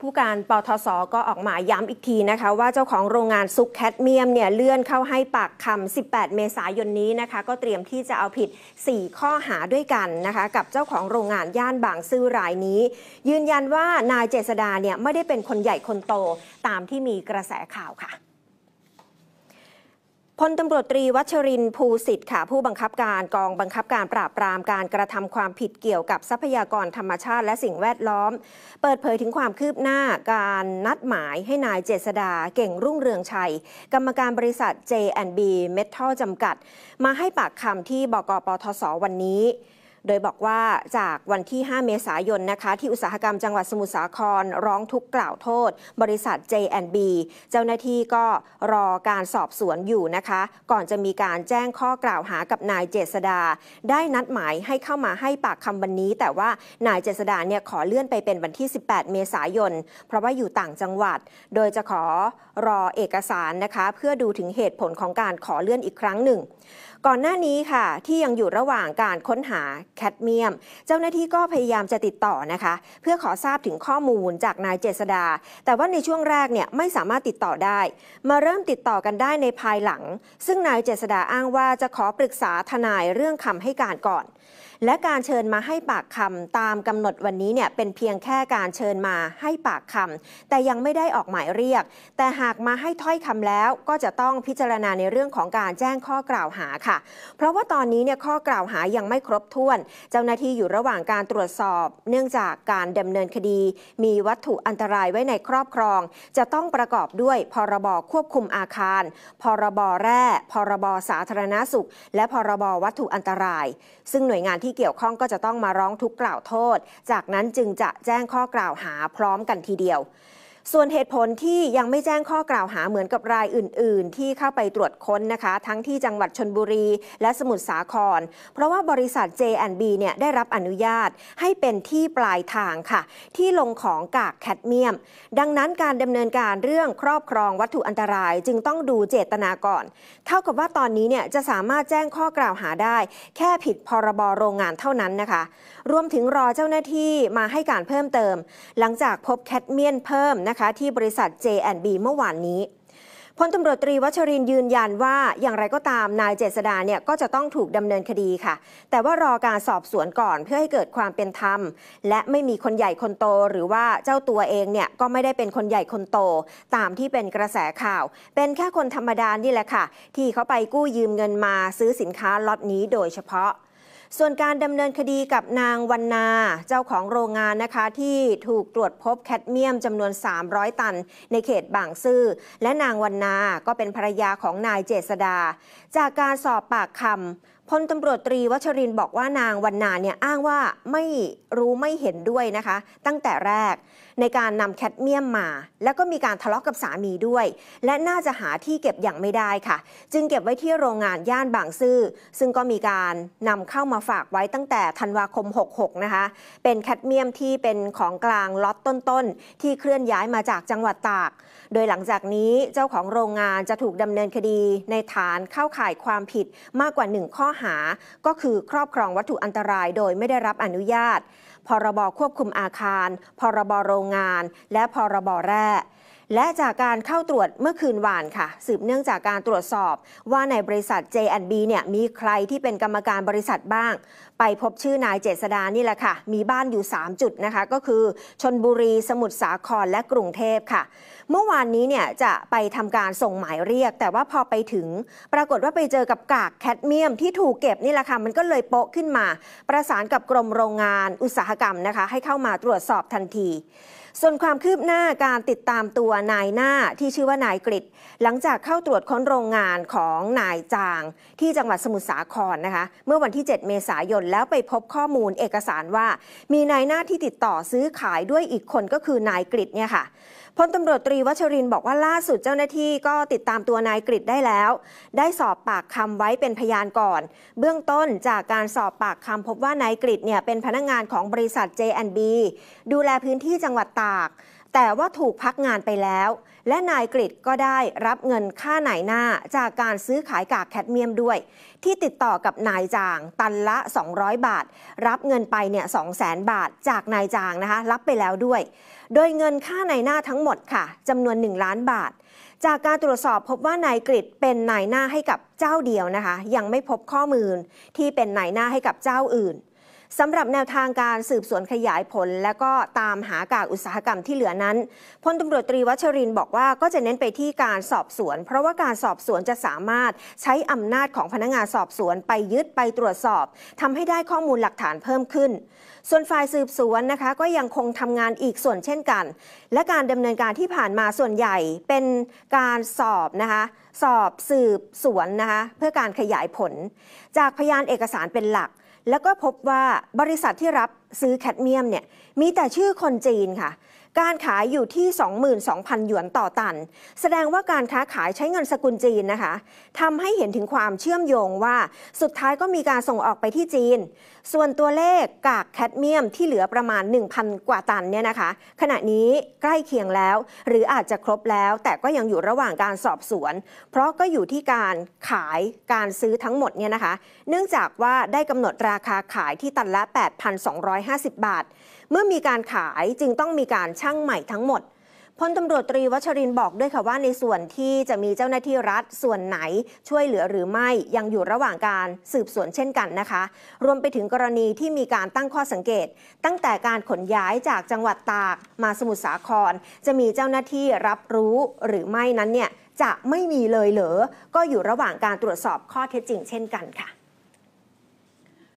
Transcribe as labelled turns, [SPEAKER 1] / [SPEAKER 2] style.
[SPEAKER 1] ผู้การปทศก็ออกมาย้ำอีกทีนะคะ ว่าเจ้าของโรงงานซุกแคดเมียมเนี่ยเลื่อนเข้าให้ปากคำ 18 เมษายนนี้นะคะ ก็เตรียมที่จะเอาผิด 4 ข้อหาด้วยกันนะคะ กับเจ้าของโรงงานย่านบางซื่อรายนี้ ยืนยันว่านายเจษดาเนี่ยไม่ได้เป็นคนใหญ่คนโตตามที่มีกระแสข่าวค่ะพลตำรวจตรีวัชรินภูสิทธิ์ค่ะผู้บังคับการกองบังคับการปราบปรามการกระทำความผิดเกี่ยวกับทรัพยากรธรรมชาติและสิ่งแวดล้อม เปิดเผยถึงความคืบหน้าการนัดหมายให้นายเจษดาเก่งรุ่งเรืองชัยกรรมการบริษัท J&B Metal จำกัด มาให้ปากคำที่บกปทศวันนี้โดยบอกว่าจากวันที่ 5 เมษายนนะคะ ที่อุตสาหกรรมจังหวัดสมุทรสาครร้องทุกกล่าวโทษบริษัท J&B เจ้าหน้าที่ก็รอการสอบสวนอยู่นะคะ ก่อนจะมีการแจ้งข้อกล่าวหากับนายเจษดา ได้นัดหมายให้เข้ามาให้ปากคำวันนี้ แต่ว่านายเจษดาเนี่ยขอเลื่อนไปเป็นวันที่ 18 เมษายนเพราะว่าอยู่ต่างจังหวัด โดยจะขอรอเอกสารนะคะเพื่อดูถึงเหตุผลของการขอเลื่อนอีกครั้งหนึ่ง ก่อนหน้านี้ค่ะที่ยังอยู่ระหว่างการค้นหาแคดเมียม เจ้าหน้าที่ก็พยายามจะติดต่อนะคะ เพื่อขอทราบถึงข้อมูลจากนายเจษดา แต่ว่าในช่วงแรกเนี่ยไม่สามารถติดต่อได้ มาเริ่มติดต่อกันได้ในภายหลัง ซึ่งนายเจษดาอ้างว่าจะขอปรึกษาทนายเรื่องคำให้การก่อนและการเชิญมาให้ปากคำตามกำหนดวันนี้เนี่ยเป็นเพียงแค่การเชิญมาให้ปากคำแต่ยังไม่ได้ออกหมายเรียก แต่หากมาให้ถ้อยคำแล้วก็จะต้องพิจารณาในเรื่องของการแจ้งข้อกล่าวหาค่ะ เพราะว่าตอนนี้เนี่ยข้อกล่าวหายังไม่ครบถ้วน เจ้าหน้าที่อยู่ระหว่างการตรวจสอบ เนื่องจากการดำเนินคดี มีวัตถุอันตรายไว้ในครอบครอง จะต้องประกอบด้วยพรบควบคุมอาคารพรบแร่พรบสาธารณสุข และพรบวัตถุอันตราย ซึ่งหน่วยงานที่ที่เกี่ยวข้องก็จะต้องมาร้องทุกข์กล่าวโทษ จากนั้นจึงจะแจ้งข้อกล่าวหาพร้อมกันทีเดียวส่วนเหตุผลที่ยังไม่แจ้งข้อกล่าวหาเหมือนกับรายอื่นๆ ที่เข้าไปตรวจค้นนะคะ ทั้งที่จังหวัดชนบุรี และสมุทรสาคร เพราะว่าบริษัท J&B เนี่ยได้รับอนุญาตให้เป็นที่ปลายทางค่ะ ที่ลงของกากแคดเมียม ดังนั้นการดำเนินการเรื่องครอบครองวัตถุอันตรายจึงต้องดูเจตนาก่อน เท่ากับว่าตอนนี้เนี่ยจะสามารถแจ้งข้อกล่าวหาได้ แค่ผิดพรบโรงงานเท่านั้นนะคะ รวมถึงรอเจ้าหน้าที่มาให้การเพิ่มเติม หลังจากพบแคดเมียมเพิ่มนะะคะที่บริษัท J&B เมื่อวานนี้พลตำรวจตรีวัชรินยืนยันว่าอย่างไรก็ตามนายเจษดาเนี่ยก็จะต้องถูกดำเนินคดีค่ะ แต่ว่ารอการสอบสวนก่อนเพื่อให้เกิดความเป็นธรรมและไม่มีคนใหญ่คนโตหรือว่าเจ้าตัวเองเนี่ยก็ไม่ได้เป็นคนใหญ่คนโตตามที่เป็นกระแสข่าว เป็นแค่คนธรรมดานี่แหละค่ะ ที่เขาไปกู้ยืมเงินมาซื้อสินค้าล็อตนี้โดยเฉพาะส่วนการดำเนินคดีกับนางวันนาเจ้าของโรงงานนะคะ ที่ถูกตรวจพบแคดเมียมจำนวน 300 ตันในเขตบางซื่อและนางวันนาก็เป็นภรรยาของนายเจษดา จากการสอบปากคำพลตำรวจตรีวัชรินบอกว่านางวันนาเนี่ยอ้างว่าไม่รู้ไม่เห็นด้วยนะคะ ตั้งแต่แรก ในการนำแคดเมียมมา แล้วก็มีการทะเลาะกกับสามีด้วย และน่าจะหาที่เก็บอย่างไม่ได้ค่ะ จึงเก็บไว้ที่โรงงานย่านบางซื่อซึ่งก็มีการนำเข้ามาฝากไว้ตั้งแต่ธันวาคม66นะคะเป็นแคดเมียมที่เป็นของกลางล็อตต้นๆที่เคลื่อนย้ายมาจากจังหวัดตาก โดยหลังจากนี้เจ้าของโรงงานจะถูกดำเนินคดีในฐานเข้าข่ายความผิดมากกว่า1ข้อหาก็คือครอบครองวัตถุอันตรายโดยไม่ได้รับอนุญาต พรบควบคุมอาคาร พรบโรงงาน และพรบแร่และจากการเข้าตรวจเมื่อคืนวานค่ะ สืบเนื่องจากการตรวจสอบ ว่าในบริษัท J&B เนี่ยมีใครที่เป็นกรรมการบริษัทบ้าง ไปพบชื่อนายเจษดานี่แหละค่ะ มีบ้านอยู่ 3 จุดนะคะ ก็คือชนบุรี สมุทรสาครและกรุงเทพค่ะ เมื่อวานนี้เนี่ยจะไปทำการส่งหมายเรียกแต่ว่าพอไปถึง ปรากฏว่าไปเจอกับกากแคดเมียม ที่ถูกเก็บนี่แหละค่ะมันก็เลยโปะขึ้นมา ประสานกับกรมโรงงานอุตสาหกรรมนะคะ ให้เข้ามาตรวจสอบทันทีส่วนความคืบหน้าการติดตามตัวนายหน้าที่ชื่อว่านายกฤิหลังจากเข้าตรวจค้นโรงงานของนายจาง ที่จังหวัดสมุทรสาครนะคะเมื่อวันที่ 7 เมษายนแล้วไปพบข้อมูลเอกสารว่า มีนายหน้าที่ติดต่อซื้อขายด้วยอีกคนก็คือนายกฤิเนี่ยค่ะพลตำรวจตรีวัชรินบอกว่าล่าสุดเจ้าหน้าที่ก็ติดตามตัวนายกริตได้แล้ว ได้สอบปากคำไว้เป็นพยานก่อน เบื้องต้นจากการสอบปากคำพบว่านายกริตเนี่ยเป็นพนักงานของบริษัท J&B ดูแลพื้นที่จังหวัดตากแต่ว่าถูกพักงานไปแล้ว และนายกฤตก็ได้รับเงินค่าหนายหน้าจากการซื้อขายกากแคดเมียมด้วย ที่ติดต่อกับนายจางตันละ 200 บาท รับเงินไปเนี่ยสองแสนบาทจากนายจางนะคะ รับไปแล้วด้วย โดยเงินค่าหนายหน้าทั้งหมดค่ะจำนวน 1 ล้านบาท จากการตรวจสอบพบว่านายกฤตเป็นนายหน้าให้กับเจ้าเดียวนะคะ ยังไม่พบข้อมูลที่เป็นนายหน้าให้กับเจ้าอื่นสำหรับแนวทางการสืบสวนขยายผล และก็ตามหากากอุตสาหกรรมที่เหลือนั้นพลตำรวจตรีวัชรินบอกว่าก็จะเน้นไปที่การสอบสวน เพราะว่าการสอบสวนจะสามารถใช้อำนาจของพนักงานสอบสวนไปยึดไปตรวจสอบทำให้ได้ข้อมูลหลักฐานเพิ่มขึ้น ส่วนฝ่ายสืบสวนนะคะก็ยังคงทำงานอีกส่วนเช่นกัน และการดำเนินการที่ผ่านมาส่วนใหญ่เป็นการสอบนะคะสอบสืบสวนนะคะเพื่อการขยายผล จากพยานเอกสารเป็นหลักแล้วก็พบว่าบริษัทที่รับซื้อแคดเมียมเนี่ยมีแต่ชื่อคนจีนค่ะการขายอยู่ที่ 22,000 หยวนต่อตัน แสดงว่าการค้าขายใช้เงินสกุลจีนนะคะทำให้เห็นถึงความเชื่อมโยงว่าสุดท้ายก็มีการส่งออกไปที่จีน ส่วนตัวเลขกากแคดเมียมที่เหลือประมาณ 1,000 กว่าตันเนี่ยนะคะ ขณะนี้ใกล้เคียงแล้ว หรืออาจจะครบแล้ว แต่ก็ยังอยู่ระหว่างการสอบสวน เพราะก็อยู่ที่การขายการซื้อทั้งหมดเนี่ยนะคะ เนื่องจากว่าได้กำหนดราคาขายที่ตันละ 8,250 บาทเมื่อมีการขายจึงต้องมีการช่างใหม่ทั้งหมด พลตำรวจตรีวัชรินบอกด้วยค่ะว่า ในส่วนที่จะมีเจ้าหน้าที่รัฐส่วนไหนช่วยเหลือหรือไม่ยังอยู่ระหว่างการสืบสวนเช่นกันนะคะ รวมไปถึงกรณีที่มีการตั้งข้อสังเกตตั้งแต่การขนย้ายจากจังหวัดตากมาสมุทรสาคร จะมีเจ้าหน้าที่รับรู้หรือไม่นั้นเนี่ยจะไม่มีเลยเหรอก็อยู่ระหว่างการตรวจสอบข้อเท็จจริงเช่นกันค่ะ